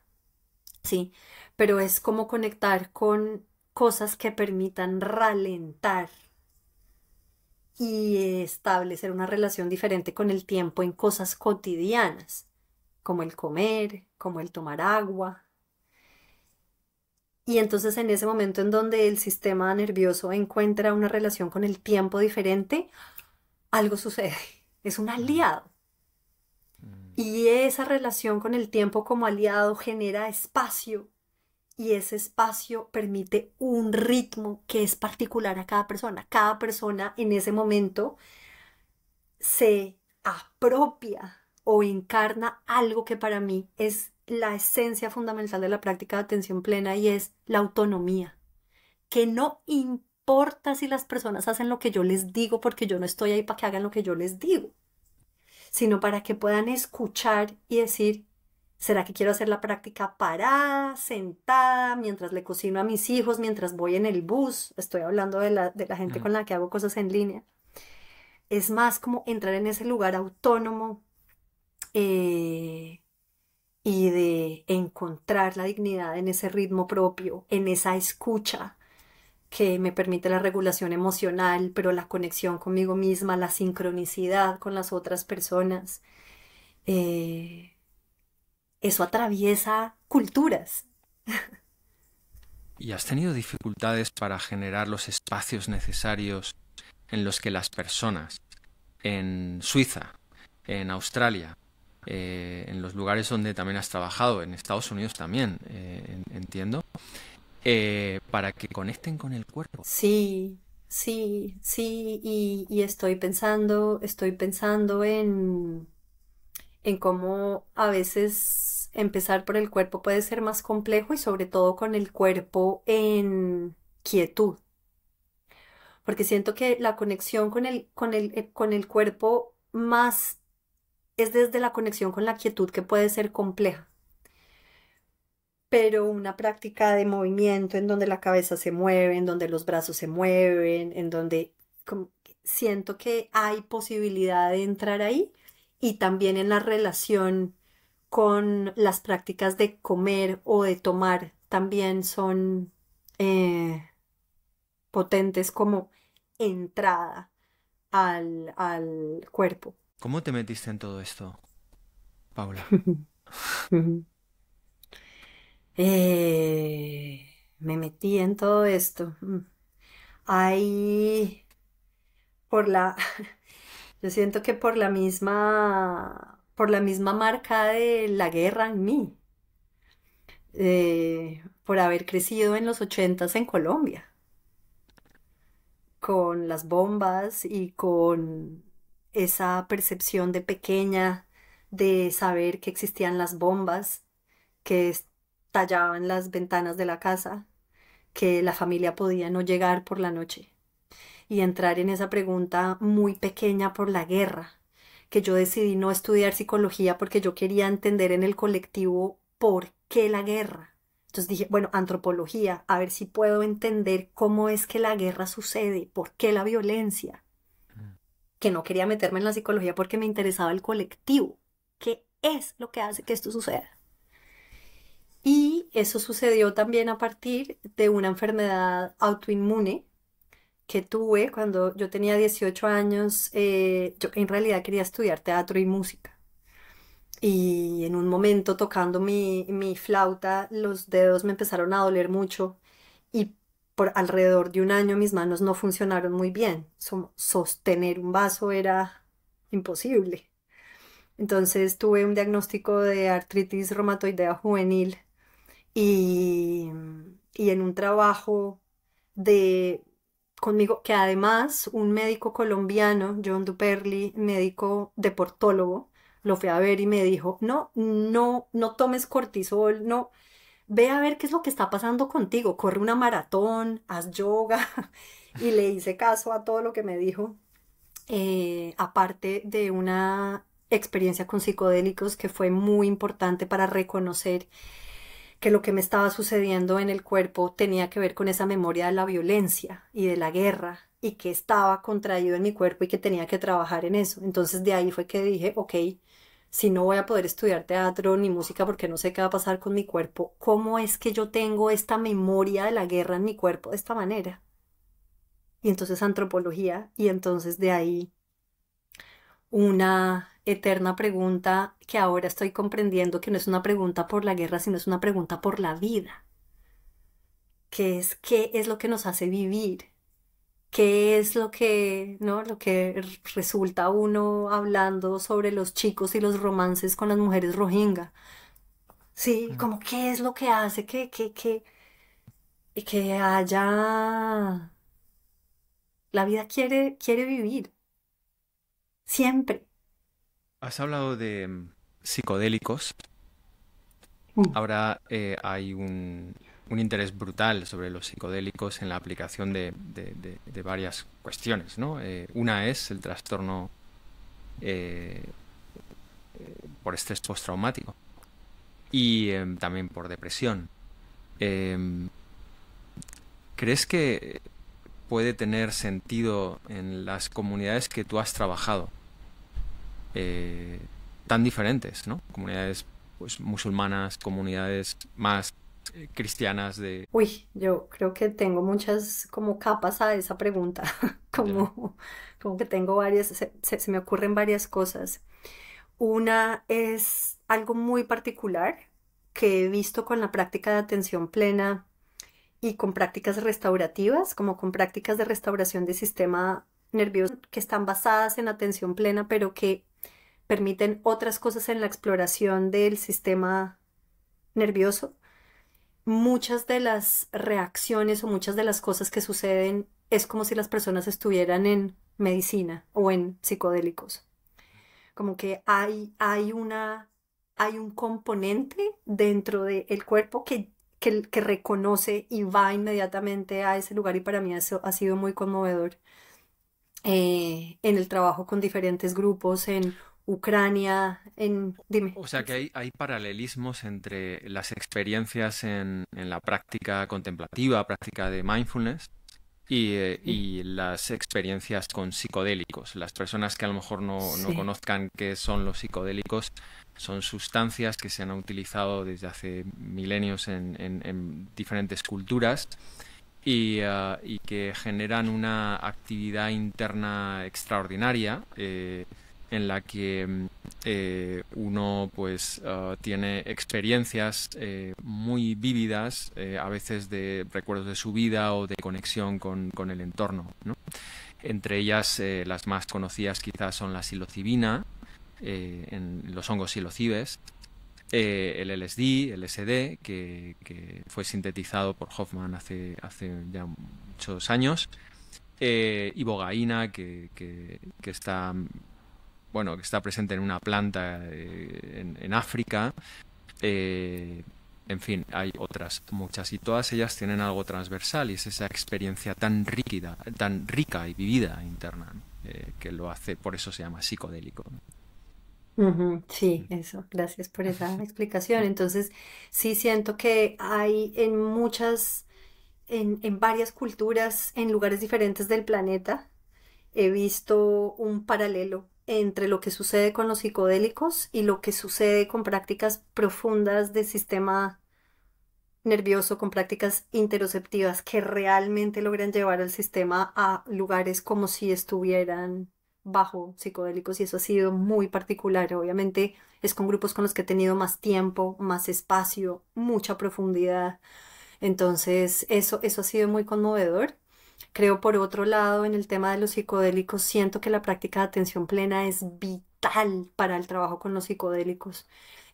¿sí? Pero es como conectar con cosas que permitan ralentar y establecer una relación diferente con el tiempo en cosas cotidianas, como el comer, como el tomar agua. Y entonces en ese momento en donde el sistema nervioso encuentra una relación con el tiempo diferente, algo sucede, es un mm. aliado. Mm. Y esa relación con el tiempo como aliado genera espacio y ese espacio permite un ritmo que es particular a cada persona. Cada persona en ese momento se apropia o encarna algo que para mí es la esencia fundamental de la práctica de atención plena y es la autonomía, que no importa si las personas hacen lo que yo les digo porque yo no estoy ahí para que hagan lo que yo les digo, sino para que puedan escuchar y decir, ¿Será que quiero hacer la práctica parada, sentada, mientras le cocino a mis hijos, mientras voy en el bus? Estoy hablando de la, gente con la que hago cosas en línea. Es más como entrar en ese lugar autónomo eh, y de encontrar la dignidad en ese ritmo propio, en esa escucha que me permite la regulación emocional, pero la conexión conmigo misma, la sincronicidad con las otras personas. Eh, eso atraviesa culturas. ¿Y has tenido dificultades para generar los espacios necesarios en los que las personas en Suiza, en Australia, eh, en los lugares donde también has trabajado, en Estados Unidos también, eh, entiendo, eh, para que conecten con el cuerpo? Sí, sí, sí, y, y estoy pensando, estoy pensando en, en cómo a veces empezar por el cuerpo puede ser más complejo y sobre todo con el cuerpo en quietud. Porque siento que la conexión con el, con el, eh, con el cuerpo más es desde la conexión con la quietud que puede ser compleja. Pero una práctica de movimiento en donde la cabeza se mueve, en donde los brazos se mueven, en donde siento que hay posibilidad de entrar ahí y también en la relación con las prácticas de comer o de tomar también son eh, potentes como entrada al, cuerpo. ¿Cómo te metiste en todo esto, Paula? Eh, me metí en todo esto. Mm. ahí por la, yo siento que por la misma por la misma marca de la guerra en mí, eh, por haber crecido en los ochentas en Colombia, con las bombas y con esa percepción de pequeña de saber que existían las bombas que estallaban las ventanas de la casa, que la familia podía no llegar por la noche y entrar en esa pregunta muy pequeña por la guerra que yo decidí no estudiar psicología porque yo quería entender en el colectivo por qué la guerra. Entonces dije, bueno, antropología, a ver si puedo entender cómo es que la guerra sucede, por qué la violencia. Mm. Que no quería meterme en la psicología porque me interesaba el colectivo. ¿Qué es lo que hace que esto suceda? Y eso sucedió también a partir de una enfermedad autoinmune que tuve cuando yo tenía 18 años, eh, yo en realidad quería estudiar teatro y música. Y en un momento tocando mi, flauta, los dedos me empezaron a doler mucho y por alrededor de un año mis manos no funcionaron muy bien. sostener un vaso era imposible. Entonces tuve un diagnóstico de artritis reumatoidea juvenil y en un trabajo de conmigo, que además un médico colombiano, John Duperly, médico deportólogo, lo fue a ver y me dijo, no, no, no tomes cortisol, no, ve a ver qué es lo que está pasando contigo, corre una maratón, haz yoga, y le hice caso a todo lo que me dijo, eh, aparte de una experiencia con psicodélicos que fue muy importante para reconocer que lo que me estaba sucediendo en el cuerpo tenía que ver con esa memoria de la violencia y de la guerra y que estaba contraído en mi cuerpo y que tenía que trabajar en eso. Entonces de ahí fue que dije, ok, si no voy a poder estudiar teatro ni música porque no sé qué va a pasar con mi cuerpo, ¿cómo es que yo tengo esta memoria de la guerra en mi cuerpo de esta manera? Y entonces antropología y entonces de ahí una eterna pregunta que ahora estoy comprendiendo que no es una pregunta por la guerra, sino es una pregunta por la vida, ¿Qué es qué es lo que nos hace vivir, qué es lo que, ¿no? Lo que resulta uno hablando sobre los chicos y los romances con las mujeres rohingya. Sí, mm. como qué es lo que hace que, que, haya... La vida quiere, quiere vivir. Siempre. Has hablado de mm, psicodélicos. Uh. Ahora eh, hay un, interés brutal sobre los psicodélicos en la aplicación de, varias cuestiones. ¿no? Eh, una es el trastorno eh, por estrés postraumático y también por depresión. Em, ¿Crees que puede tener sentido en las comunidades que tú has trabajado? Eh, tan diferentes, ¿no? Comunidades pues, musulmanas, comunidades más eh, cristianas de... Uy, yo creo que tengo muchas como capas a esa pregunta, como, como que tengo varias, se, se me ocurren varias cosas. Una es algo muy particular que he visto con la práctica de atención plena y con prácticas restaurativas, como con prácticas de restauración de sistema nervioso que están basadas en atención plena, pero que permiten otras cosas en la exploración del sistema nervioso. Muchas de las reacciones o muchas de las cosas que suceden es como si las personas estuvieran en medicina o en psicodélicos. Como que hay, hay, una, hay un componente dentro del cuerpo que, reconoce y va inmediatamente a ese lugar y para mí eso ha sido muy conmovedor. Eh, en el trabajo con diferentes grupos, en Ucrania, en... Dime. O sea que hay, paralelismos entre las experiencias en, la práctica contemplativa, práctica de mindfulness, eh, y, las experiencias con psicodélicos. Las personas que a lo mejor no, conozcan qué son los psicodélicos son sustancias que se han utilizado desde hace milenios en, diferentes culturas ah, y, que generan una actividad interna extraordinaria. Eh, en la que mm, eh, uno pues ah, tiene experiencias eh, muy vívidas, eh, a veces de recuerdos de su vida o de conexión con, el entorno. Entre ellas, las más conocidas quizás son la psilocibina, en los hongos silocibes, el LSD, el SD, que, fue sintetizado por Hoffman hace, hace ya muchos años, y bogaína, que, que está bueno, que está presente en una planta eh, en, África. Eh, en fin, hay otras muchas y todas ellas tienen algo transversal y es esa experiencia tan rígida, tan rica y vivida interna eh, que lo hace, por eso se llama psicodélico. Sí, mm. eso, gracias por esa explicación. Entonces, sí siento que hay en muchas, en, varias culturas, en lugares diferentes del planeta, he visto un paralelo entre lo que sucede con los psicodélicos y lo que sucede con prácticas profundas del sistema nervioso, con prácticas interoceptivas que realmente logran llevar al sistema a lugares como si estuvieran bajo psicodélicos y eso ha sido muy particular. Obviamente es con grupos con los que he tenido más tiempo, más espacio, mucha profundidad. Entonces eso, eso ha sido muy conmovedor. Creo, por otro lado, en el tema de los psicodélicos, siento que la práctica de atención plena es vital para el trabajo con los psicodélicos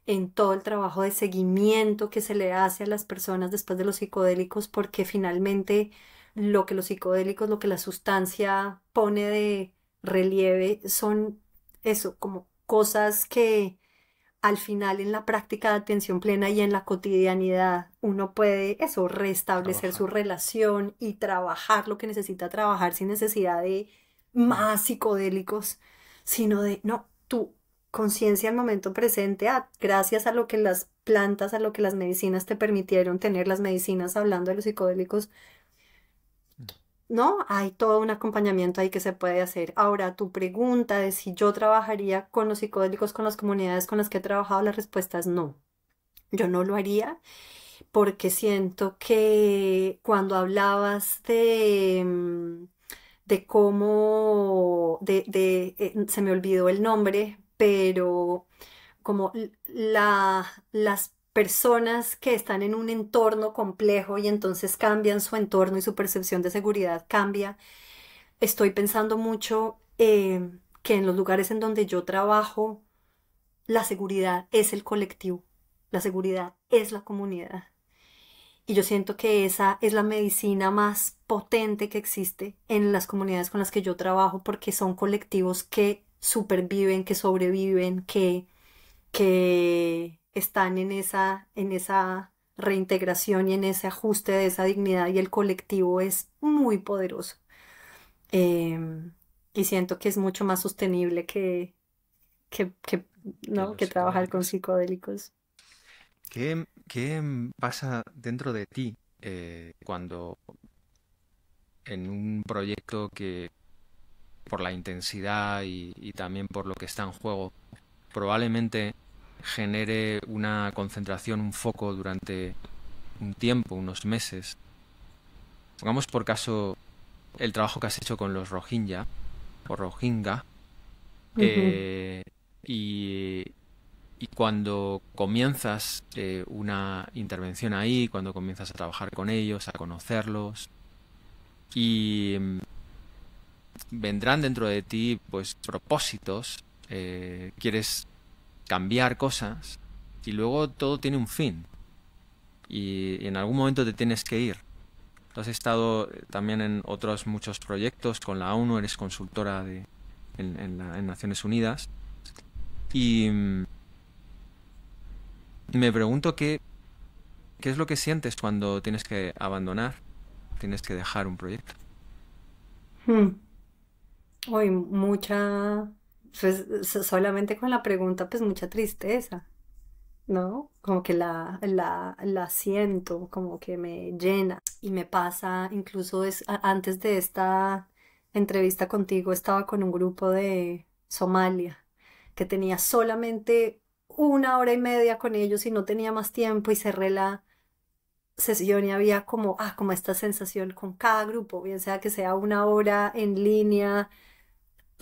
en todo el trabajo de seguimiento que se le hace a las personas después de los psicodélicos, porque finalmente lo que los psicodélicos, lo que la sustancia pone de relieve son eso, como cosas que al final en la práctica de atención plena y en la cotidianidad uno puede eso, restablecer su relación y trabajar lo que necesita trabajar sin necesidad de más psicodélicos, sino de, no, tu conciencia al momento presente, ah, gracias a lo que las plantas, a lo que las medicinas te permitieron tener, las medicinas hablando de los psicodélicos, ¿no? Hay todo un acompañamiento ahí que se puede hacer. Ahora, tu pregunta de si yo trabajaría con los psicodélicos, con las comunidades con las que he trabajado, la respuesta es no. Yo no lo haría porque siento que cuando hablabas de, mm, de cómo, de, eh, se me olvidó el nombre, pero como la, las personas que están en un entorno complejo y entonces cambian su entorno y su percepción de seguridad cambia. Estoy pensando mucho eh, que en los lugares en donde yo trabajo, la seguridad es el colectivo, la seguridad es la comunidad. Y yo siento que esa es la medicina más potente que existe en las comunidades con las que yo trabajo porque son colectivos que superviven, que sobreviven, que, que están en esa, en esa reintegración y en ese ajuste de esa dignidad y el colectivo es muy poderoso. Em, y siento que es mucho más sostenible que, que, ¿no? que trabajar con psicodélicos. ¿Qué, pasa dentro de ti eh, cuando en un proyecto que por la intensidad y también por lo que está en juego, probablemente genere una concentración, un foco durante un tiempo, unos meses. Pongamos por caso el trabajo que has hecho con los Rohingya o Rohingya. Eh, y, cuando comienzas eh, una intervención ahí, cuando comienzas a trabajar con ellos, a conocerlos, y mm, vendrán dentro de ti pues propósitos, eh, quieres cambiar cosas y luego todo tiene un fin. Y, en algún momento te tienes que ir. has estado eh, también en otros muchos proyectos con la ONU, eres consultora de, en, Naciones Unidas. Y mm, me pregunto qué, qué es lo que sientes cuando tienes que abandonar, tienes que dejar un proyecto. Hmm. Hoy mucha pues solamente con la pregunta, pues mucha tristeza, ¿no? Como que la, la, la siento, como que me llena. Y me pasa, incluso es, antes de esta entrevista contigo, estaba con un grupo de Somalia que tenía solamente una hora y media con ellos y no tenía más tiempo y cerré la sesión y había como, ah, como esta sensación con cada grupo, bien sea que sea una hora en línea,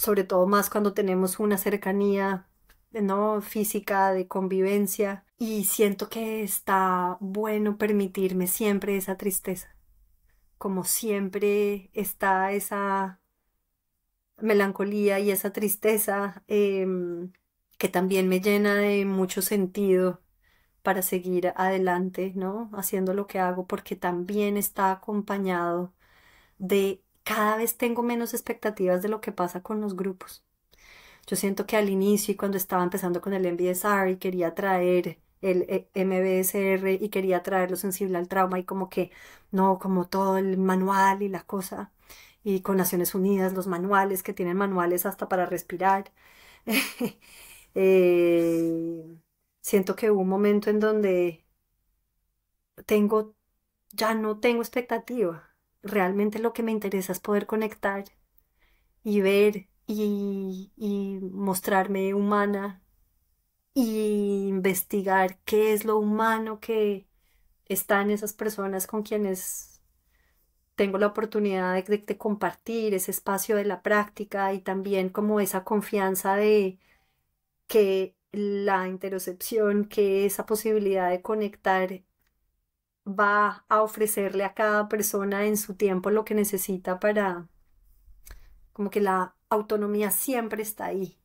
sobre todo más cuando tenemos una cercanía no física de convivencia y siento que está bueno permitirme siempre esa tristeza como siempre está esa melancolía y esa tristeza em, que también me llena de mucho sentido para seguir adelante no haciendo lo que hago porque también está acompañado de cada vez tengo menos expectativas de lo que pasa con los grupos. Yo siento que al inicio y cuando estaba empezando con el MBSR y quería traer el eh, MBSR y quería traer lo sensible al trauma y como que no, como todo el manual y la cosa y con Naciones Unidas los manuales que tienen manuales hasta para respirar. Eh, siento que hubo un momento en donde tengo, ya no tengo expectativa realmente lo que me interesa es poder conectar y ver y, mostrarme humana e investigar qué es lo humano que están esas personas con quienes tengo la oportunidad de, de, compartir ese espacio de la práctica y también como esa confianza de que la interocepción, que esa posibilidad de conectar va a ofrecerle a cada persona en su tiempo lo que necesita para, como que la autonomía siempre está ahí,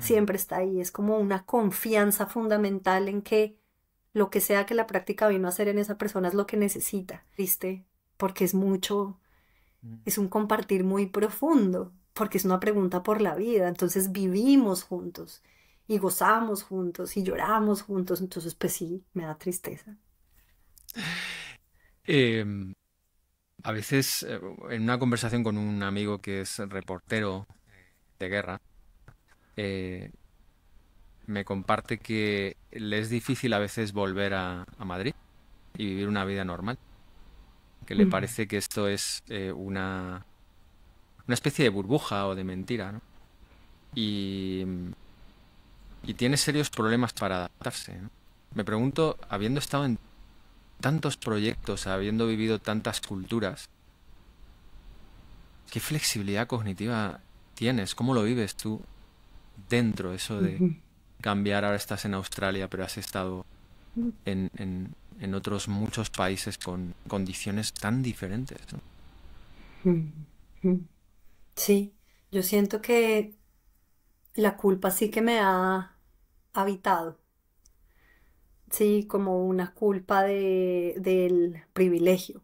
siempre está ahí, es como una confianza fundamental en que lo que sea que la práctica vino a hacer en esa persona es lo que necesita, triste, Porque es mucho, mm. es un compartir muy profundo, porque es una pregunta por la vida, entonces vivimos juntos y gozamos juntos y lloramos juntos, entonces pues sí, me da tristeza. Em, a veces, eh, en una conversación con un amigo que es reportero eh, de guerra, eh, me comparte que le es difícil a veces volver a, Madrid y vivir una vida normal. Que le mm. parece que esto es una, una especie de burbuja o de mentira, Y, tiene serios problemas para adaptarse. Me pregunto, habiendo estado en tantos proyectos, habiendo vivido tantas culturas, ¿qué flexibilidad cognitiva tienes? ¿Cómo lo vives tú dentro eso de cambiar? Ahora estás en Australia, pero has estado en, otros muchos países con condiciones tan diferentes. Sí, yo siento que la culpa sí que me ha habitado. Sí, como una culpa de, del privilegio.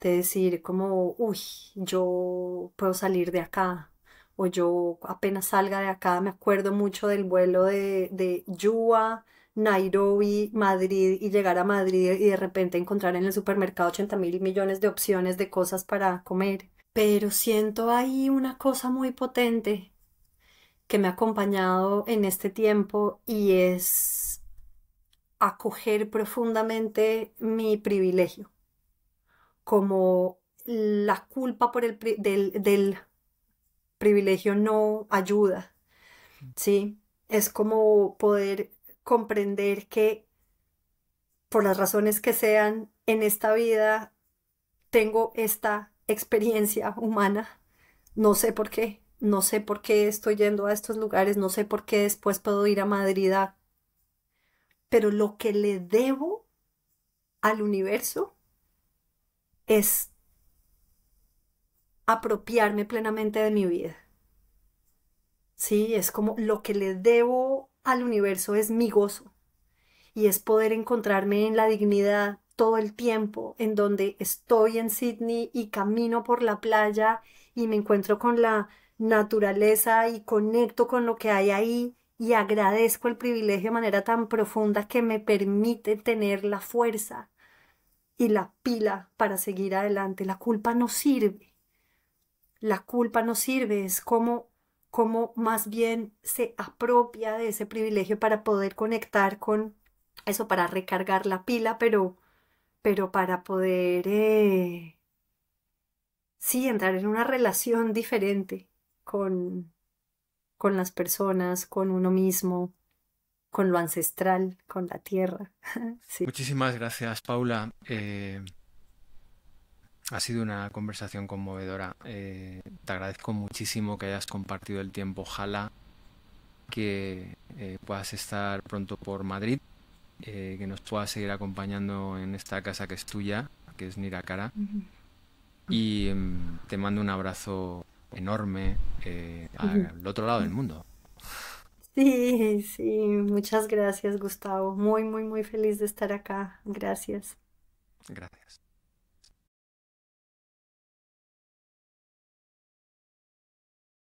De decir como, uy, yo puedo salir de acá. O yo apenas salga de acá, me acuerdo mucho del vuelo de, de Yua, Nairobi, Madrid y llegar a Madrid y de repente encontrar en el supermercado 80 mil millones de opciones de cosas para comer. Pero siento ahí una cosa muy potente que me ha acompañado en este tiempo y es acoger profundamente mi privilegio, como la culpa por el del, privilegio no ayuda, mm. ¿sí? Es como poder comprender que por las razones que sean en esta vida tengo esta experiencia humana, no sé por qué, no sé por qué estoy yendo a estos lugares, no sé por qué después puedo ir a Madrid a pero lo que le debo al universo es apropiarme plenamente de mi vida. Sí, es como lo que le debo al universo es mi gozo y es poder encontrarme en la dignidad todo el tiempo, en donde estoy en Sydney y camino por la playa y me encuentro con la naturaleza y conecto con lo que hay ahí y agradezco el privilegio de manera tan profunda que me permite tener la fuerza y la pila para seguir adelante. La culpa no sirve. La culpa no sirve, es como, como más bien se apropia de ese privilegio para poder conectar con eso, para recargar la pila, pero, pero para poder, eh, sí, entrar en una relación diferente con, con las personas, con uno mismo, con lo ancestral, con la tierra. Muchísimas gracias, Paula. Eh, ha sido una conversación conmovedora. Eh, te agradezco muchísimo que hayas compartido el tiempo. Ojalá que eh, puedas estar pronto por Madrid, que nos puedas seguir acompañando en esta casa que es tuya, que es Niracara. Y em, te mando un abrazo enorme eh, al otro lado del mundo. Sí, sí, muchas gracias Gustavo. Muy, muy, muy feliz de estar acá. Gracias. Gracias.